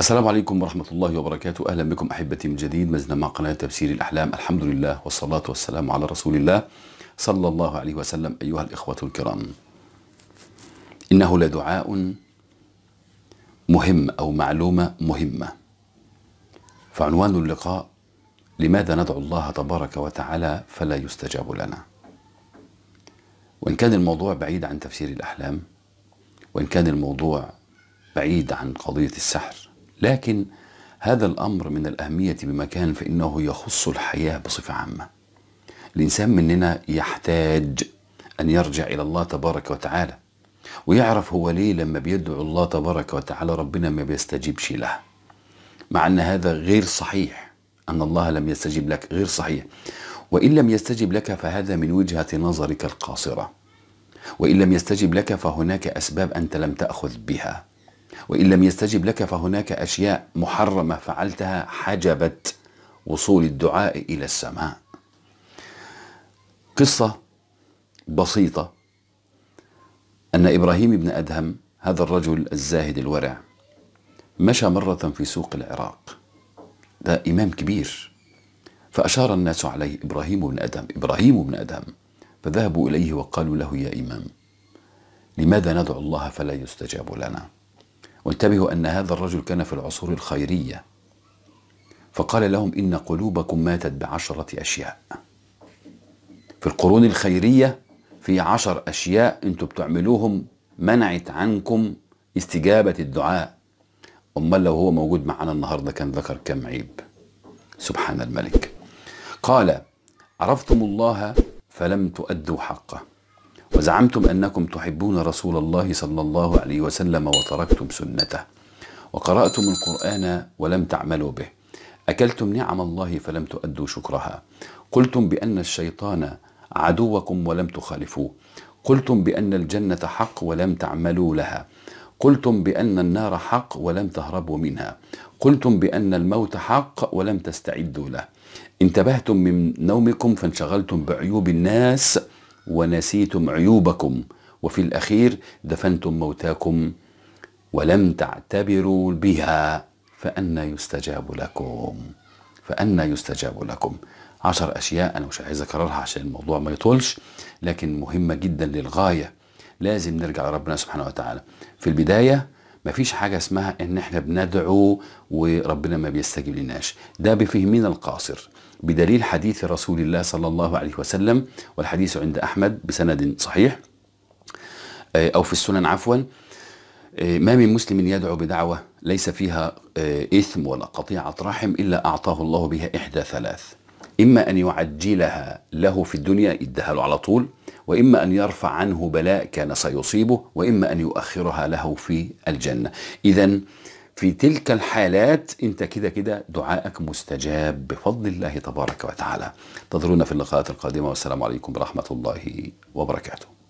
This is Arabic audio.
السلام عليكم ورحمة الله وبركاته أهلا بكم أحبتي من جديد مزنا مع قناة تفسير الأحلام الحمد لله والصلاة والسلام على رسول الله صلى الله عليه وسلم أيها الإخوة الكرام إنه لدعاء مهم أو معلومة مهمة فعنوان اللقاء لماذا ندعو الله تبارك وتعالى فلا يستجاب لنا وإن كان الموضوع بعيد عن تفسير الأحلام وإن كان الموضوع بعيد عن قضية السحر لكن هذا الأمر من الأهمية بمكان فإنه يخص الحياة بصفة عامة الإنسان مننا يحتاج أن يرجع إلى الله تبارك وتعالى ويعرف هو ليه لما بيدعو الله تبارك وتعالى ربنا ما بيستجيبش له مع أن هذا غير صحيح أن الله لم يستجيب لك غير صحيح وإن لم يستجب لك فهذا من وجهة نظرك القاصرة وإن لم يستجب لك فهناك أسباب أنت لم تأخذ بها وإن لم يستجب لك فهناك أشياء محرمة فعلتها حجبت وصول الدعاء إلى السماء قصة بسيطة أن إبراهيم بن أدهم هذا الرجل الزاهد الورع مشى مرة في سوق العراق ده إمام كبير فأشار الناس عليه إبراهيم بن أدهم إبراهيم بن أدهم فذهبوا إليه وقالوا له يا إمام لماذا ندعو الله فلا يستجاب لنا وانتبهوا أن هذا الرجل كان في العصور الخيرية فقال لهم إن قلوبكم ماتت بعشرة أشياء في القرون الخيرية في عشر أشياء أنتوا بتعملوهم منعت عنكم استجابة الدعاء أمال لو هو موجود معنا النهاردة كان ذكر كم عيب سبحان الملك قال عرفتم الله فلم تؤدوا حقه وزعمتم أنكم تحبون رسول الله صلى الله عليه وسلم وتركتم سنته وقرأتم القرآن ولم تعملوا به أكلتم نعم الله فلم تؤدوا شكرها قلتم بأن الشيطان عدوكم ولم تخالفوه قلتم بأن الجنة حق ولم تعملوا لها قلتم بأن النار حق ولم تهربوا منها قلتم بأن الموت حق ولم تستعدوا له انتبهتم من نومكم فانشغلتم بعيوب الناس ونسيتم عيوبكم وفي الأخير دفنتم موتاكم ولم تعتبروا بها فأنا يستجاب لكم فأنا يستجاب لكم عشر أشياء أنا مش عايز أكررها عشان الموضوع ما يطولش لكن مهمة جدا للغاية لازم نرجع لربنا سبحانه وتعالى في البداية ما فيش حاجة اسمها ان احنا بندعو وربنا ما بيستجيب لناش ده بفهمنا القاصر بدليل حديث رسول الله صلى الله عليه وسلم والحديث عند أحمد بسند صحيح آه، أو في السنن عفوا آه، ما من مسلم يدعو بدعوة ليس فيها آه، إثم ولا قطيعة رحم إلا أعطاه الله بها إحدى ثلاث إما أن يعجلها له في الدنيا يديها له على طول وإما أن يرفع عنه بلاء كان سيصيبه وإما أن يؤخرها له في الجنة إذا في تلك الحالات أنت كده كده دعائك مستجاب بفضل الله تبارك وتعالى انتظرونا في اللقاءات القادمة والسلام عليكم ورحمة الله وبركاته